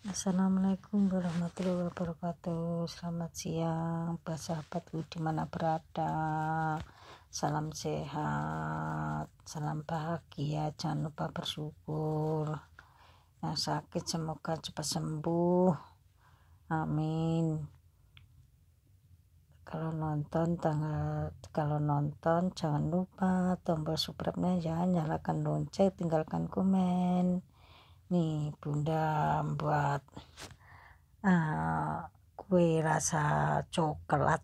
Assalamualaikum warahmatullahi wabarakatuh Selamat siang Bapak sahabatku dimana berada Salam sehat Salam bahagia Jangan lupa bersyukur Yang sakit semoga cepat sembuh Amin kalau nonton tanggal kalau nonton jangan lupa tombol subscribe-nya ya nyalakan lonceng tinggalkan komen nih bunda buat uh, kue rasa coklat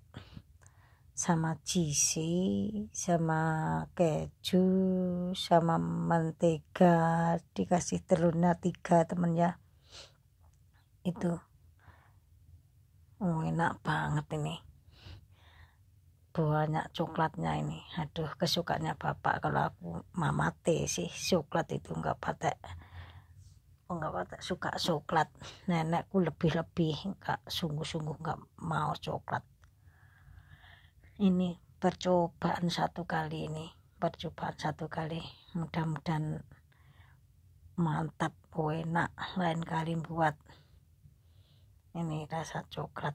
sama cheese, sama keju sama mentega dikasih telurnya tiga temen ya itu oh, enak banget ini banyak coklatnya ini aduh kesukaannya bapak kalau aku mamate sih coklat itu enggak patek enggak suka coklat nenekku lebih-lebih enggak sungguh-sungguh enggak mau coklat ini percobaan satu kali ini percobaan satu kali mudah-mudahan mantap enak lain kali buat ini rasa coklat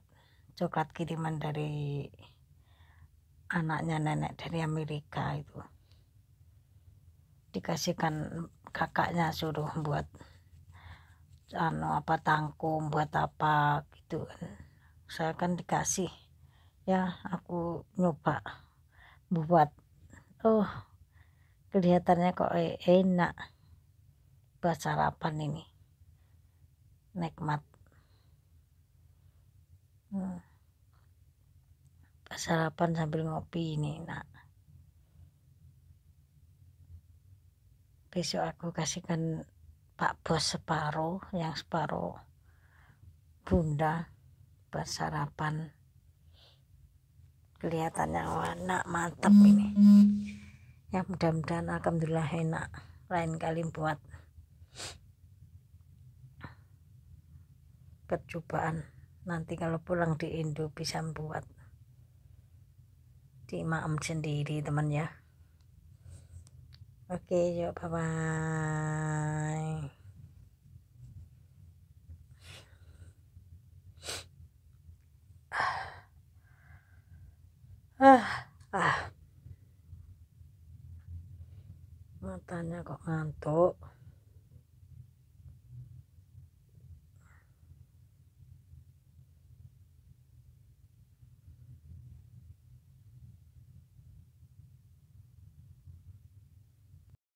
coklat kiriman dari anaknya nenek dari Amerika itu dikasihkan kakaknya suruh buat anu apa tangkung buat apa gitu kan saya kan dikasih ya aku nyoba buat oh kelihatannya kok e-, enak buat sarapan ini nikmat hmm. sarapan sambil ngopi ini nak besok aku kasihkan Pak Bos separuh yang separuh bunda buat sarapan kelihatannya enak mantep ini ya mudah-mudahan alhamdulillah enak lain kali buat percobaan nanti kalau pulang di Indo bisa buat di maam sendiri teman ya OK げんよう、バイバーイ。ああ。またね、ご飯と。